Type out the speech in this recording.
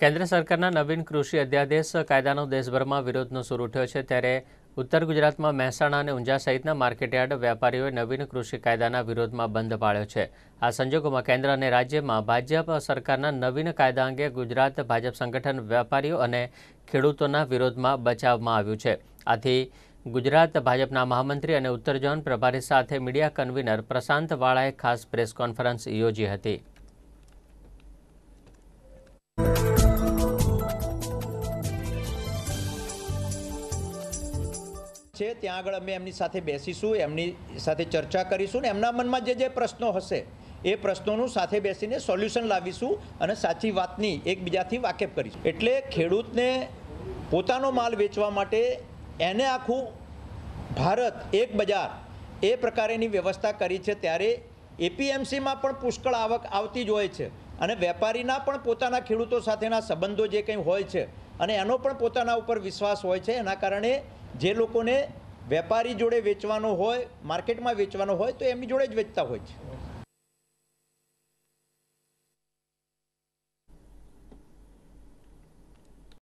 કેન્દ્ર સરકારના નવીન કૃષિ અધ્યાદેશ કાયદાનો દેશભરમાં વિરોધનો સૂર ઉઠ્યો છે ત્યારે ઉત્તર ગુજરાતમાં મહેસાણા અને ઊંઝા સહિતના માર્કેટયાર્ડ વેપારીઓએ નવીન કૃષિ કાયદાના વિરોધમાં બંધ પાળ્યો છે આ સંજોગોમાં કેન્દ્ર અને રાજ્યમાં ભાજપ સરકારના નવીન કાયદા અંગે ગુજરાત ભાજપ સંગઠન વેપારીઓ અને ખેડૂતોના વિરોધમાં બચાવવામાં આવ્યું છે આથી ગુજરાત ભાજપના મહામંત્રી અને ઉત્તર ઝોન પ્રભારી સાથે મીડિયા કન્વીનર પ્રશાંત વાળાએ ખાસ પ્રેસ કોન્ફરન્સ યોજી હતી છે ત્યાં આગળ અમે એમની સાથે બેસીશું એમની સાથે ચર્ચા કરીશું ને એમના મનમાં જે જે પ્રશ્નો હશે એ પ્રશ્નોનું સાથે બેસીને સોલ્યુશન લાવીશું અને સાચી વાતની એકબીજાથી વાકેફ કરીશું એટલે ખેડૂતને પોતાનો માલ વેચવા માટે એને આખું ભારત એક બજાર એ પ્રકારેની વ્યવસ્થા કરી છે ત્યારે એપીએમસીમાં પણ પુષ્કળ આવક આવતી જ હોય છે અને વેપારીના પણ પોતાના ખેડૂતો સાથેના સંબંધો જે કંઈ હોય છે અને એનો પણ પોતાના ઉપર વિશ્વાસ હોય છે એના કારણે જે લોકોને વેપારી જોડે વેચવાનો હોય માર્કેટમાં વેચવાનો હોય તો એમની જોડે જ વેચતા હોય છે